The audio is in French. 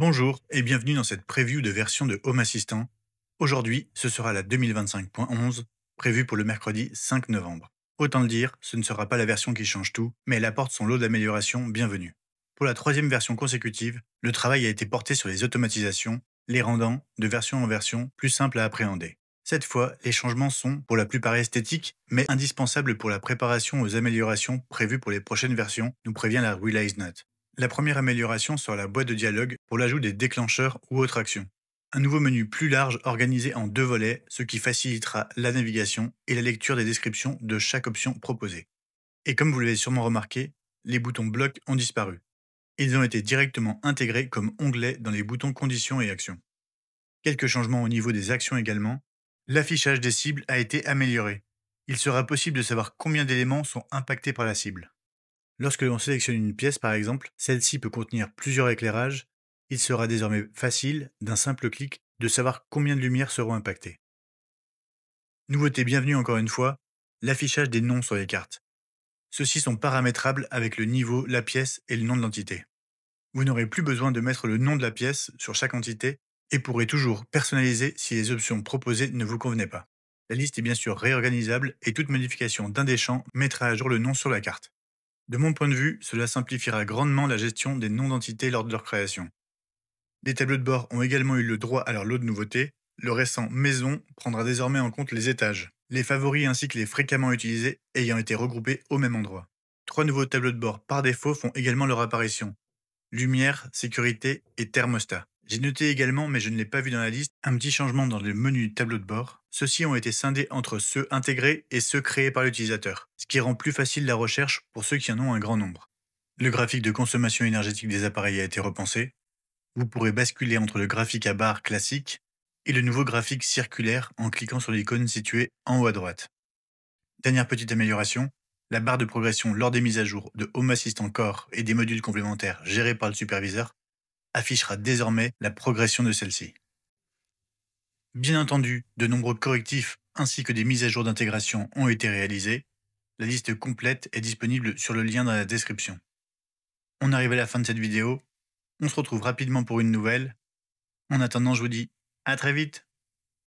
Bonjour et bienvenue dans cette preview de version de Home Assistant. Aujourd'hui, ce sera la 2025.11, prévue pour le mercredi 5 novembre. Autant le dire, ce ne sera pas la version qui change tout, mais elle apporte son lot d'améliorations bienvenues. Pour la troisième version consécutive, le travail a été porté sur les automatisations, les rendant, de version en version, plus simples à appréhender. Cette fois, les changements sont, pour la plupart esthétiques, mais indispensables pour la préparation aux améliorations prévues pour les prochaines versions, nous prévient la Realize la première amélioration sera la boîte de dialogue pour l'ajout des déclencheurs ou autres actions. Un nouveau menu plus large organisé en deux volets, ce qui facilitera la navigation et la lecture des descriptions de chaque option proposée. Et comme vous l'avez sûrement remarqué, les boutons blocs ont disparu. Ils ont été directement intégrés comme onglets dans les boutons conditions et actions. Quelques changements au niveau des actions également. L'affichage des cibles a été amélioré. Il sera possible de savoir combien d'éléments sont impactés par la cible. Lorsque l'on sélectionne une pièce par exemple, celle-ci peut contenir plusieurs éclairages, il sera désormais facile, d'un simple clic, de savoir combien de lumières seront impactées. Nouveauté bienvenue encore une fois, l'affichage des noms sur les cartes. Ceux-ci sont paramétrables avec le niveau, la pièce et le nom de l'entité. Vous n'aurez plus besoin de mettre le nom de la pièce sur chaque entité et pourrez toujours personnaliser si les options proposées ne vous convenaient pas. La liste est bien sûr réorganisable et toute modification d'un des champs mettra à jour le nom sur la carte. De mon point de vue, cela simplifiera grandement la gestion des noms d'entités lors de leur création. Les tableaux de bord ont également eu le droit à leur lot de nouveautés. Le récent maison prendra désormais en compte les étages, les favoris ainsi que les fréquemment utilisés ayant été regroupés au même endroit. Trois nouveaux tableaux de bord par défaut font également leur apparition. Lumière, sécurité et thermostat. J'ai noté également, mais je ne l'ai pas vu dans la liste, un petit changement dans le menu tableau de bord. Ceux-ci ont été scindés entre ceux intégrés et ceux créés par l'utilisateur, ce qui rend plus facile la recherche pour ceux qui en ont un grand nombre. Le graphique de consommation énergétique des appareils a été repensé. Vous pourrez basculer entre le graphique à barres classique et le nouveau graphique circulaire en cliquant sur l'icône située en haut à droite. Dernière petite amélioration, la barre de progression lors des mises à jour de Home Assistant Core et des modules complémentaires gérés par le superviseur affichera désormais la progression de celle-ci. Bien entendu, de nombreux correctifs ainsi que des mises à jour d'intégration ont été réalisés. La liste complète est disponible sur le lien dans la description. On arrive à la fin de cette vidéo. On se retrouve rapidement pour une nouvelle. En attendant, je vous dis à très vite